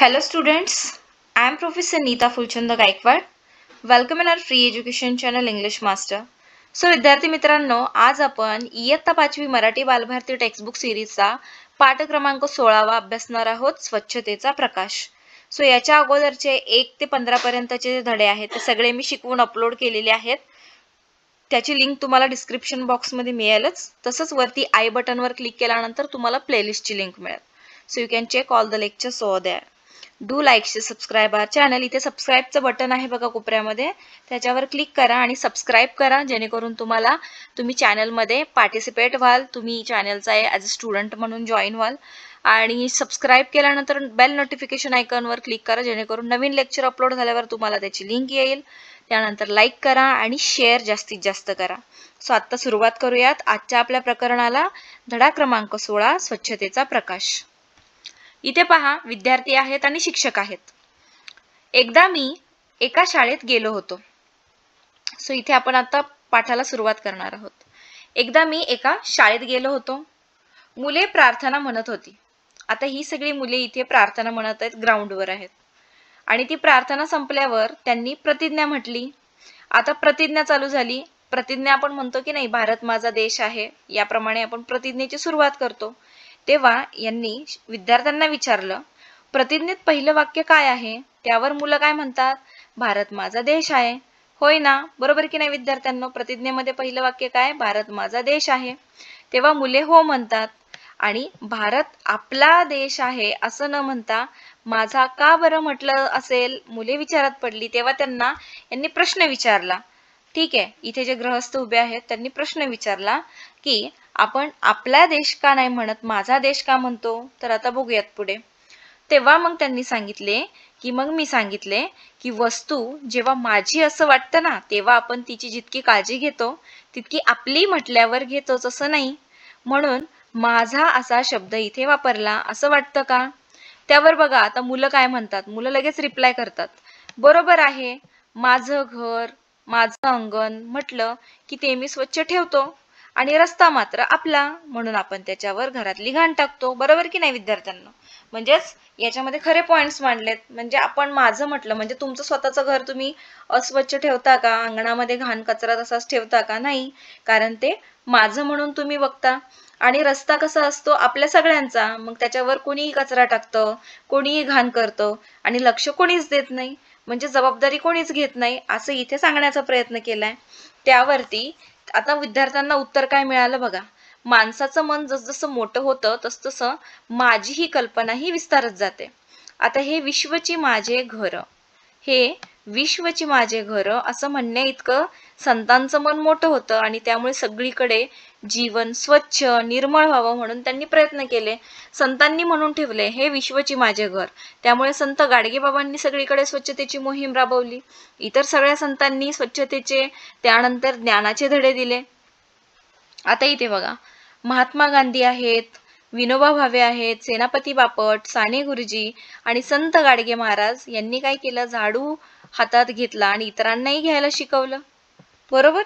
hello students I am professor Nita Phulchand Gaikwad welcome in our free education channel English master so विद्यार्थी मित्रांनो आज आपण इयत्ता पाचवी मराठी बालभारती टेक्स्टबुक सिरीजचा पाठ क्रमांक सोळावा अभ्यासणार आहोत स्वच्छतेचा प्रकाश सो याच्या अगोदरचे एक ते पंधरापर्यंतचे जे धडे आहेत ते सगळे मी शिकवून अपलोड केलेले आहेत त्याची लिंक तुम्हाला डिस्क्रिप्शन बॉक्समध्ये मिळेलच तसंच वरती आय बटनवर क्लिक केल्यानंतर तुम्हाला प्लेलिस्टची लिंक मिळेल so you can check all the lecture so द्या do like subscribe our channel इथे सबस्क्राईबचं बटन आहे बघा कोपऱ्यामध्ये त्याच्यावर क्लिक करा आणि सबस्क्राईब करा जेणेकरून तुम्हाला तुम्ही चॅनलमध्ये पार्टिसिपेट व्हाल तुम्ही चॅनलचा आहे ॲज अ स्टुडंट म्हणून जॉईन व्हाल आणि सबस्क्राईब केल्यानंतर बेल नोटिफिकेशन आयकॉनवर क्लिक करा जेणेकरून नवीन लेक्चर अपलोड झाल्यावर तुम्हाला त्याची लिंक येईल त्यानंतर लाईक करा आणि शेअर जास्तीत जास्त करा सो आत्ता सुरुवात करूयात आजच्या आपल्या प्रकरणाला धडा क्रमांक सोळा स्वच्छतेचा प्रकाश इथे पहा विद्यार्थी आहेत आणि शिक्षक आहेत एकदा मी एका शाळेत गेलो होतो सो इथे आपण आता पाठाला सुरुवात करणार आहोत एकदा मी एका शाळेत गेलो होतो मुले प्रार्थना म्हणत होती आता ही सगळी मुले इथे प्रार्थना म्हणत आहेत ग्राउंडवर आहेत आणि ती प्रार्थना संपल्यावर त्यांनी प्रतिज्ञा म्हटली आता प्रतिज्ञा चालू झाली प्रतिज्ञा आपण म्हणतो की नाही भारत माझा देश आहे याप्रमाणे आपण प्रतिज्ञेची सुरुवात करतो तेव्हा यांनी विद्यार्थ्यांना विचारलं प्रतिज्ञेत पहिलं वाक्य काय आहे त्यावर मुलं काय म्हणतात भारत माझा देश आहे होय ना बरोबर की नाही विद्यार्थ्यांना प्रतिज्ञेमध्ये पहिलं वाक्य काय भारत माझा देश आहे तेव्हा मुले हो म्हणतात आणि भारत आपला देश आहे असं न म्हणता माझा का बरं म्हटलं असेल मुले विचारात पडली तेव्हा त्यांना यांनी प्रश्न विचारला ठीक आहे इथे जे ग्रहस्थ उभे आहेत त्यांनी प्रश्न विचारला की आपण आपला देश का नाही म्हणत माझा देश का म्हणतो तर आता बघूयात पुढे तेव्हा मग त्यांनी सांगितले की मग मी सांगितले की वस्तू जेव्हा माझी असं वाटतं ना तेव्हा आपण तिची जितकी काळजी घेतो तितकी आपली म्हटल्यावर घेतोच असं नाही म्हणून माझा असा शब्द इथे वापरला असं वाटतं का त्यावर बघा आता मुलं काय म्हणतात मुलं लगेच रिप्लाय करतात बरोबर आहे माझं घर माझं अंगण म्हटलं की ते मी स्वच्छ ठेवतो आणि रस्ता मात्र आपला म्हणून आपण त्याच्यावर घरातली घाण टाकतो बरोबर की नाही विद्यार्थ्यांना म्हणजेच याच्यामध्ये खरे पॉइंट्स मांडलेत म्हणजे आपण माझं म्हटलं म्हणजे तुमचं स्वतःचं घर तुम्ही अस्वच्छ ठेवता का अंगणामध्ये घाण कचरा तसाच ठेवता का नाही कारण ते माझं म्हणून तुम्ही बघता आणि रस्ता कसा असतो आपल्या सगळ्यांचा मग त्याच्यावर कोणीही कचरा टाकतं कोणीही घाण करतं आणि लक्ष कोणीच देत नाही म्हणजे जबाबदारी कोणीच घेत नाही असं इथे सांगण्याचा प्रयत्न केलाय त्यावरती आता विद्यार्थ्यांना उत्तर काय मिळालं बघा माणसाचं मन जसजसं मोठं होतं तसतसं माझी ही कल्पना ही विस्तारत जाते आता हे विश्वची माझे घर हे विश्वची माझे घर असं म्हणण्या इतकं संतांचं मन मोठं होतं आणि त्यामुळे सगळीकडे जीवन स्वच्छ निर्मळ व्हावं म्हणून त्यांनी प्रयत्न केले संतांनी म्हणून ठेवले हे विश्वची माझे घर त्यामुळे संत गाडगेबाबांनी सगळीकडे स्वच्छतेची मोहीम राबवली इतर सगळ्या संतांनी स्वच्छतेचे त्यानंतर ज्ञानाचे धडे दिले आता इथे बघा महात्मा गांधी आहेत विनोबा भावे आहेत सेनापती बापट साने गुरुजी आणि संत गाडगे महाराज यांनी काय केलं झाडू हातात घेतला आणि इतरांनाही घ्यायला शिकवलं बरोबर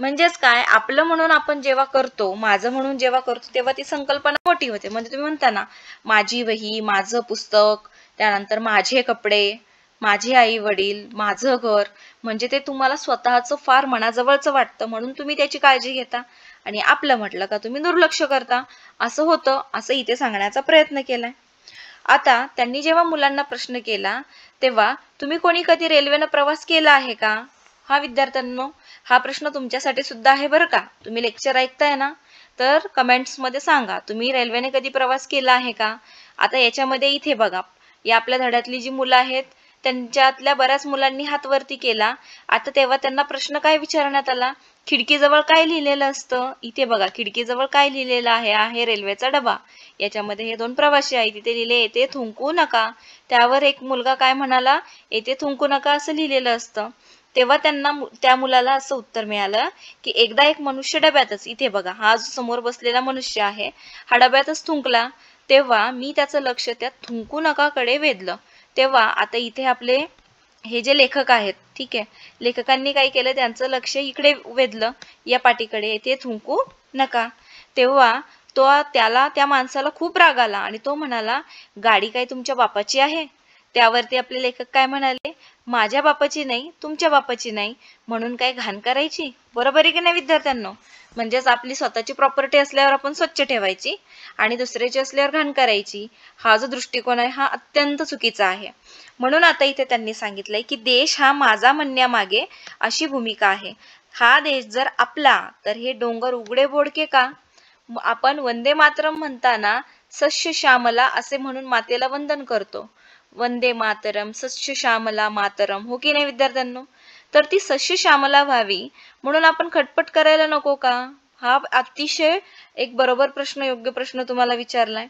म्हणजेच काय आपलं म्हणून आपण जेव्हा करतो माझं म्हणून जेव्हा करतो तेव्हा ती संकल्पना मोठी होते म्हणजे तुम्ही म्हणता ना माझी वही माझं पुस्तक त्यानंतर माझे कपडे माझे आई वडील माझं घर म्हणजे ते तुम्हाला स्वतःचं फार मनाजवळचं वाटतं म्हणून तुम्ही त्याची काळजी घेता आणि आपलं म्हटलं का तुम्ही दुर्लक्ष करता असं होतं असं इथे सांगण्याचा प्रयत्न केलाय आता त्यांनी जेव्हा मुलांना प्रश्न केला तेव्हा तुम्ही कोणी कधी रेल्वेनं प्रवास केला आहे का हा विद्यार्थ्यांनो हा प्रश्न तुमच्यासाठी सुद्धा आहे बरं का तुम्ही लेक्चर ऐकताय ना तर कमेंट्समध्ये सांगा तुम्ही रेल्वेने कधी प्रवास केला आहे का आता याच्यामध्ये इथे बघा या आपल्या धड्यातली जी मुलं आहेत त्यांच्यातल्या बऱ्याच मुलांनी हात वरती केला आता तेव्हा त्यांना प्रश्न काय विचारण्यात आला खिडकीजवळ काय लिहिलेलं असतं इथे बघा खिडकीजवळ काय लिहिलेलं आहे आहे रेल्वेचा डबा याच्यामध्ये हे दोन प्रवासी आहेत तिथे लिहिले येथे थुंकू नका त्यावर एक मुलगा काय म्हणाला येथे थुंकू नका असं लिहिलेलं असतं तेव्हा त्यांना त्या मुलाला असं उत्तर मिळालं की एकदा एक मनुष्य डब्यातच इथे बघा हा जो समोर बसलेला मनुष्य आहे हा डब्यातच थुंकला तेव्हा मी त्याचं लक्ष त्या थुंकू नकाकडे वेधलं तेव्हा आता इथे आपले हे जे लेखक आहेत ठीक आहे लेखकांनी काय केलं त्यांचं लक्ष इकडे वेधलं या पाठीकडे ते थुंकू नका तेव्हा तो त्याला त्या माणसाला खूप राग आला आणि तो म्हणाला गाडी काय तुमच्या बापाची आहे त्यावरती आपले लेखक काय म्हणाले माझ्या बापाची नाही तुमच्या बापाची नाही म्हणून काय घाण करायची बरोबर आहे की नाही विद्यार्थ्यांना म्हणजेच आपली स्वतःची प्रॉपर्टी असल्यावर आपण स्वच्छ ठेवायची आणि दुसऱ्याची असल्यावर घाण करायची हा जो दृष्टिकोन आहे हा अत्यंत चुकीचा आहे म्हणून आता इथे त्यांनी सांगितलंय की देश हा माझा म्हणण्यामागे अशी भूमिका आहे हा देश जर आपला तर हे डोंगर उघडे बोडके का आपण वंदे मातरम म्हणताना सश्य श्यामला असे म्हणून मातेला वंदन करतो वंदे मातरम सस्य श्यामला मातरम हो की नाही विद्यार्थ्यांनो तर ती सस्य श्यामला व्हावी म्हणून आपण खटपट करायला नको का हा अतिशय एक बरोबर प्रश्न योग्य प्रश्न तुम्हाला विचारलाय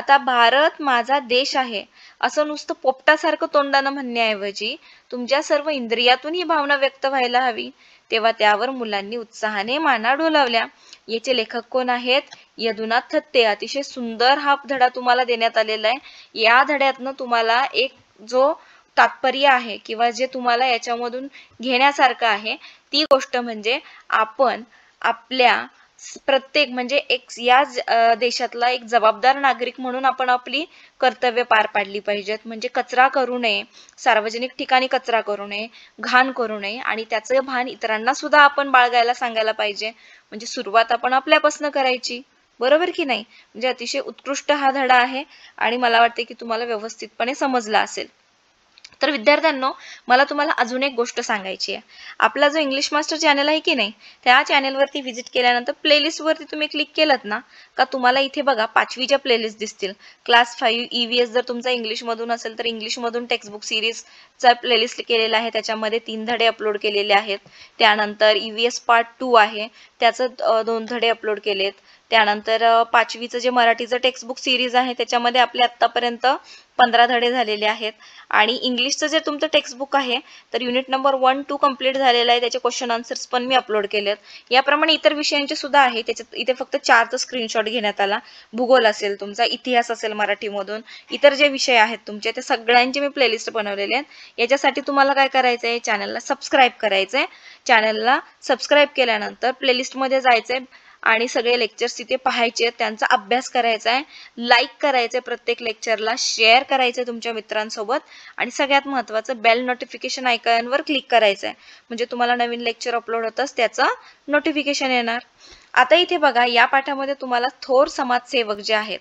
आता भारत माझा देश आहे असं नुसतं पोपटासारखं तोंडानं म्हणण्याऐवजी तुमच्या सर्व इंद्रियातून ही भावना व्यक्त व्हायला हवी तेव्हा त्यावर मुलांनी उत्साहाने माना डोलावल्या याचे लेखक कोण आहेत यदुनाथ थत्ते अतिशय सुंदर हा धडा तुम्हाला देण्यात आलेला आहे या धड्यातनं तुम्हाला एक जो तात्पर्य आहे किंवा जे तुम्हाला याच्यामधून घेण्यासारखं आहे ती गोष्ट म्हणजे आपण आपल्या प्रत्येक म्हणजे एक या देशातला एक जबाबदार नागरिक म्हणून आपण आपली कर्तव्य पार पाडली पाहिजेत म्हणजे कचरा करू नये सार्वजनिक ठिकाणी कचरा करू नये घाण करू नये आणि त्याचं भान इतरांना सुद्धा आपण बाळगायला सांगायला पाहिजे म्हणजे सुरुवात आपण आपल्यापासून करायची बरोबर की नाही म्हणजे अतिशय उत्कृष्ट हा धडा आहे आणि मला वाटते की तुम्हाला व्यवस्थितपणे समजला असेल तर विद्यार्थ्यांनो मला तुम्हाला अजून एक गोष्ट सांगायची आहे आपला जो इंग्लिश मास्टर चॅनल आहे की नाही त्या चॅनलवरती व्हिजिट केल्यानंतर प्लेलिस्टवरती तुम्ही क्लिक केलात ना का तुम्हाला इथे बघा पाचवीच्या प्लेलिस्ट दिसतील class five E V S जर तुमचा इंग्लिशमधून असेल तर इंग्लिशमधून टेक्स्टबुक सिरीजचा प्लेलिस्ट केलेला आहे त्याच्यामध्ये तीन धडे अपलोड केलेले आहेत त्यानंतर E V S part two आहे त्याचं दोन धडे अपलोड केलेत त्यानंतर पाचवीचं जे मराठीचं टेक्स्टबुक सिरीज आहे त्याच्यामध्ये आपले आत्तापर्यंत पंधरा धडे झालेले आहेत आणि इंग्लिशचं जे तुमचं टेक्स्टबुक आहे तर unit number one two complete झालेलं आहे त्याचे क्वेश्चन आन्सर्स पण मी अपलोड केले आहेत याप्रमाणे इतर विषयांचे सुद्धा आहे त्याच्यात इथे फक्त चारचं स्क्रीनशॉट घेण्यात आला भूगोल असेल तुमचा इतिहास असेल मराठीमधून इतर जे विषय आहेत तुमचे ते सगळ्यांचे मी प्लेलिस्ट बनवलेले आहेत याच्यासाठी तुम्हाला काय करायचं आहे चॅनलला सबस्क्राईब करायचं आहे चॅनलला सबस्क्राईब केल्यानंतर प्लेलिस्टमध्ये जायचं आहे आणि सगळे लेक्चर्स तिथे पाहायचे त्यांचा अभ्यास करायचा आहे लाईक करायचं प्रत्येक लेक्चरला शेअर करायचं तुमच्या मित्रांसोबत आणि सगळ्यात महत्त्वाचं बेल नोटिफिकेशन आयकॉनवर क्लिक करायचं आहे म्हणजे तुम्हाला नवीन लेक्चर अपलोड होतंच त्याचं नोटिफिकेशन येणार आता इथे बघा या पाठामध्ये तुम्हाला थोर समाजसेवक जे आहेत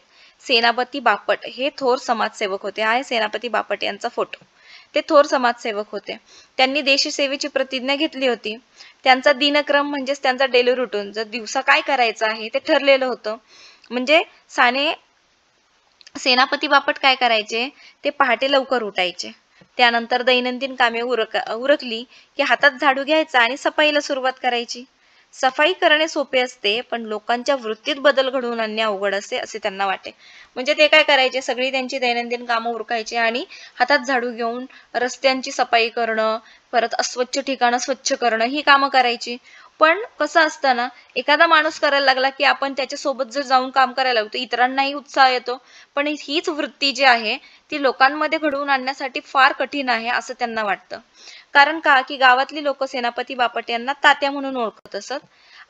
सेनापती बापट हे थोर समाजसेवक होते आहे सेनापती बापट यांचा फोटो ते थोर समाजसेवक होते त्यांनी देशसेवेची प्रतिज्ञा घेतली होती त्यांचा दिनक्रम म्हणजेच त्यांचा डेली रुटून जर दिवसा काय करायचं आहे ते ठरलेलं होतं म्हणजे साने सेनापती बापट काय करायचे ते पहाटे लवकर उठायचे त्यानंतर दैनंदिन कामे उरक उरकली की हातात झाडू घ्यायचा आणि सफाईला सुरुवात करायची सफाई करणे सोपे असते पण लोकांच्या वृत्तीत बदल घडवून आणणे अवघड असते असे त्यांना वाटते म्हणजे ते काय करायचे सगळी त्यांची दैनंदिन कामं उरकायची आणि हातात झाडू घेऊन रस्त्यांची सफाई करणं परत अस्वच्छ ठिकाणं स्वच्छ करणं ही कामं करायची पण कसं असताना एखादा माणूस करायला लागला की आपण त्याच्यासोबत जर जाऊन काम करायला लागतो इतरांनाही उत्साह येतो पण हीच वृत्ती जी आहे ती लोकांमध्ये घडवून आणण्यासाठी फार कठीण आहे असं त्यांना वाटतं कारण का की गावातली लोक सेनापती बापट यांना तात्या म्हणून ओळखत असत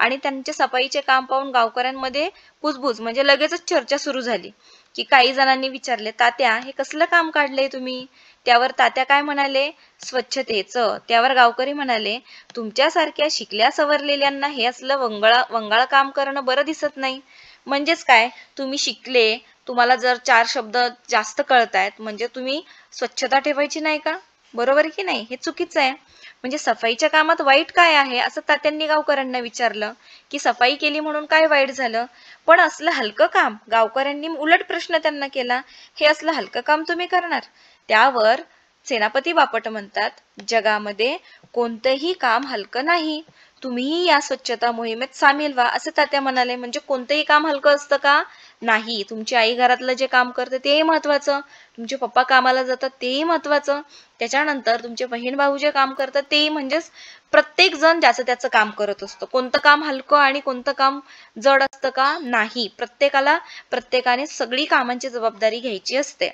आणि त्यांचे सफाईचे काम पाहून गावकऱ्यांमध्ये कुजबुज म्हणजे लगेचच चर्चा सुरू झाली की काही जणांनी विचारले तात्या हे कसलं काम काढले तुम्ही त्यावर तात्या काय म्हणाले स्वच्छतेचं त्यावर गावकरी म्हणाले तुमच्यासारख्या शिकल्या सवरलेल्यांना हे असलं वंगळा वंगाळ काम करणं बरं दिसत नाही म्हणजेच काय तुम्ही शिकले तुम्हाला जर चार शब्द जास्त कळतायत म्हणजे तुम्ही स्वच्छता ठेवायची नाही का बरोबर की नाही हे चुकीचं आहे म्हणजे सफाईच्या कामात वाईट काय आहे असं तात्यांनी गावकऱ्यांना विचारलं की सफाई केली म्हणून काय वाईट झालं पण असलं हलकं काम गावकऱ्यांनी उलट प्रश्न त्यांना केला हे असलं हलकं काम तुम्ही करणार त्यावर सेनापती बापट म्हणतात जगामध्ये कोणतंही काम हलकं नाही तुम्हीही या स्वच्छता मोहिमेत सामील व्हा असं तात्या म्हणाले म्हणजे कोणतंही काम हलकं असतं का नाही तुमची आई घरातलं जे काम करते तेही महत्वाचं तुमचे पप्पा कामाला जातात तेही महत्वाचं त्याच्यानंतर तुमचे बहीण भाऊ जे काम करतात तेही म्हणजेच प्रत्येक जण ज्याचं त्याचं काम करत असतो कोणतं काम हलकं आणि कोणतं काम जड असतं का नाही प्रत्येकाला प्रत्येकाने सगळी कामांची जबाबदारी घ्यायची असते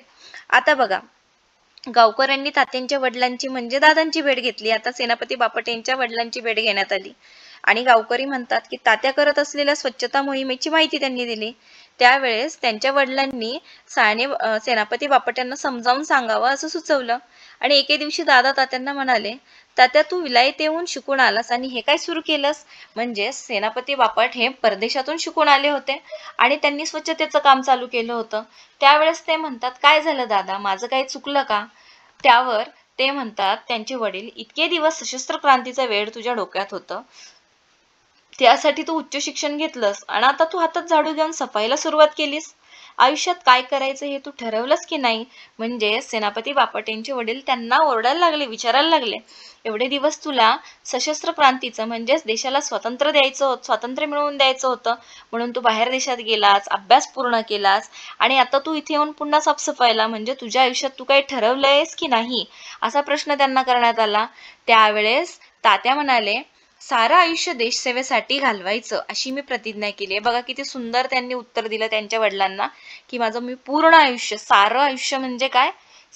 आता बघा गावकऱ्यांनी तात्यांच्या वडिलांची म्हणजे दादांची भेट घेतली आता सेनापती बापट यांच्या वडिलांची भेट घेण्यात आली आणि गावकरी म्हणतात की तात्या करत असलेल्या स्वच्छता मोहिमेची माहिती त्यांनी दिली त्यावेळेस त्यांच्या वडिलांनी साने सेनापती यांना समजावून सांगावं असं सुचवलं आणि एके दिवशी दादा तात्यांना म्हणाले तात्या तू विलायत येऊन शिकून आलास आणि हे काय सुरू केलंस म्हणजे सेनापती बापट हे परदेशातून शिकून आले होते आणि त्यांनी स्वच्छतेचं काम चालू केलं होतं त्यावेळेस ते म्हणतात काय झालं दादा माझं काही चुकलं का त्यावर ते म्हणतात त्यांचे वडील इतके दिवस सशस्त्र क्रांतीचा वेळ तुझ्या डोक्यात होतं त्यासाठी तू उच्च शिक्षण घेतलंस आणि आता तू हातात झाडू घेऊन सफाईला सुरुवात केलीस आयुष्यात काय करायचं हे तू ठरवलंस की नाही म्हणजे सेनापती बापटेंचे वडील त्यांना ओरडायला लागले विचारायला लागले एवढे दिवस तुला सशस्त्र प्रांतीचं म्हणजेच देशाला स्वातंत्र्य द्यायचं होतं स्वातंत्र्य मिळवून द्यायचं होतं म्हणून तू बाहेर देशात गेलास अभ्यास पूर्ण केलास आणि आता तू इथे येऊन पुन्हा साफसफाईला म्हणजे तुझ्या आयुष्यात तू काही ठरवलंयस की नाही असा प्रश्न त्यांना करण्यात आला त्यावेळेस तात्या म्हणाले सारं आयुष्य देशसेवेसाठी घालवायचं अशी मी प्रतिज्ञा केली आहे बघा किती सुंदर त्यांनी उत्तर दिलं त्यांच्या वडिलांना की माझं मी पूर्ण आयुष्य सारं आयुष्य म्हणजे काय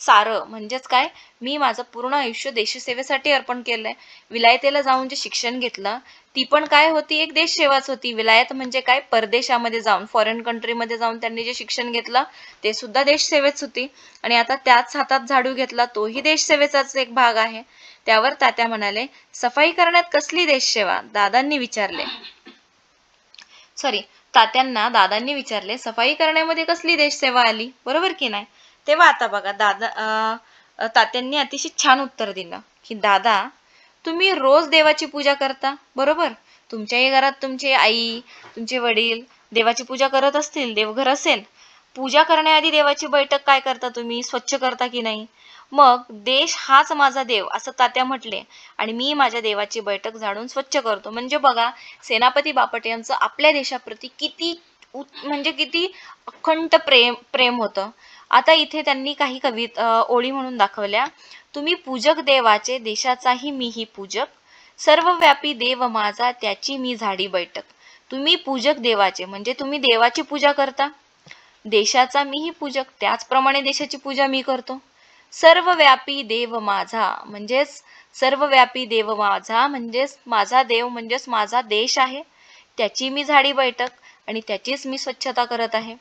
सारं म्हणजेच काय मी माझं पूर्ण आयुष्य देशसेवेसाठी अर्पण केलंय विलायतेला जाऊन जे शिक्षण घेतलं ती पण काय होती एक देशसेवाच होती विलायत म्हणजे काय परदेशामध्ये जाऊन फॉरेन कंट्रीमध्ये जाऊन त्यांनी जे शिक्षण घेतलं ते सुद्धा देशसेवेच होती आणि आता त्याच हातात झाडू घेतला तोही देशसेवेचाच एक भाग आहे त्यावर तात्या म्हणाले सफाई करण्यात कसली देशसेवा दादांनी विचारले सॉरी तात्यांना दादांनी विचारले सफाई करण्यामध्ये कसली देशसेवा आली बरोबर की नाही तेव्हा आता बघा दादा तात्यांनी अतिशय छान उत्तर दिलं की दादा तुम्ही रोज देवाची पूजा करता बरोबर तुमच्याही घरात तुमचे आई तुमचे वडील देवाची पूजा करत असतील देवघर असेल पूजा करण्याआधी देवाची बैठक काय करता तुम्ही स्वच्छ करता की नाही मग देश हाच माझा देव असं तात्या म्हटले आणि मी माझ्या देवाची बैठक झाडून स्वच्छ करतो म्हणजे बघा सेनापती बापट यांचं आपल्या देशाप्रती किती म्हणजे किती अखंड प्रेम प्रेम होतं आता इथे त्यांनी काही कविता ओळी म्हणून दाखवल्या तुम्ही पूजक देवाचे देशाचाही मीही पूजक सर्वव्यापी देव माझा त्याची मी झाडी बैठक तुम्ही पूजक देवाचे म्हणजे तुम्ही देवाची पूजा करता देशाचा मीही पूजक त्याचप्रमाणे देशाची पूजा मी करतो सर्वव्यापी देव माझा म्हणजेच सर्वव्यापी देव माझा म्हणजेच माझा देव म्हणजेच माझा देश आहे त्याची मी झाडी बैठक आणि त्याचीच मी स्वच्छता करत आहे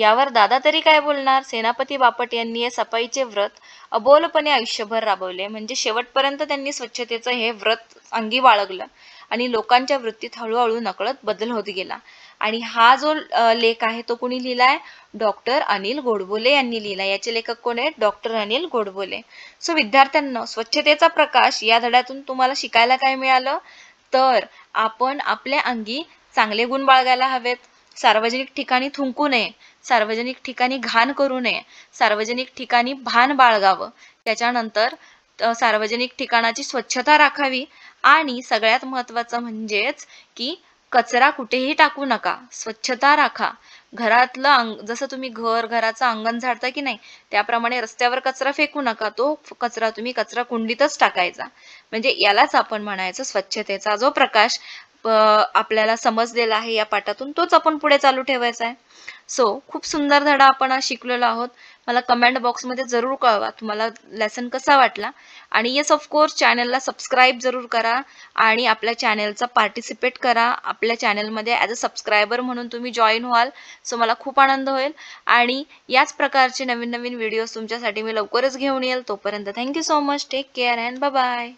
यावर दादा तरी काय बोलणार सेनापती बापट यांनी हे सफाईचे व्रत अबोलपणे आयुष्यभर राबवले म्हणजे शेवटपर्यंत त्यांनी स्वच्छतेचं हे व्रत अंगी बाळगलं आणि लोकांच्या वृत्तीत हळूहळू नकळत बदल होत गेला आणि हा जो लेख आहे तो कुणी लिहिलाय डॉक्टर अनिल गोडबोले यांनी लिहिला याचे लेखक कोण आहेत डॉक्टर अनिल गोडबोले सो विद्यार्थ्यांना स्वच्छतेचा प्रकाश या धड्यातून तुम्हाला शिकायला काय मिळालं तर आपण आपल्या अंगी चांगले गुण बाळगायला हवेत सार्वजनिक ठिकाणी थुंकू नये सार्वजनिक ठिकाणी घाण करू नये सार्वजनिक ठिकाणी भान बाळगावं त्याच्यानंतर सार्वजनिक ठिकाणाची स्वच्छता राखावी आणि सगळ्यात महत्वाचं म्हणजेच की कचरा कुठेही टाकू नका स्वच्छता राखा घरातलं अंग जसं तुम्ही घर घराचं अंगण झाडता की नाही त्याप्रमाणे रस्त्यावर कचरा फेकू नका तो कचरा तुम्ही कचरा कुंडीतच टाकायचा म्हणजे यालाच आपण म्हणायचं स्वच्छतेचा जो प्रकाश आपल्याला समजलेला आहे या पाठातून तोच आपण पुढे चालू ठेवायचा आहे सो खूप सुंदर धडा आपण आज शिकलेलो आहोत मला कमेंट बॉक्समध्ये जरूर कळवा तुम्हाला लेसन कसा वाटला आणि येस ऑफकोर्स चॅनलला सबस्क्राईब जरूर करा आणि आपल्या चॅनलचा पार्टिसिपेट करा आपल्या चॅनलमध्ये ॲज अ सबस्क्रायबर म्हणून तुम्ही जॉईन व्हाल सो मला खूप आनंद होईल आणि याच प्रकारचे नवीन नवीन व्हिडिओज तुमच्यासाठी मी लवकरच घेऊन येईल तोपर्यंत thank you so much take care and bye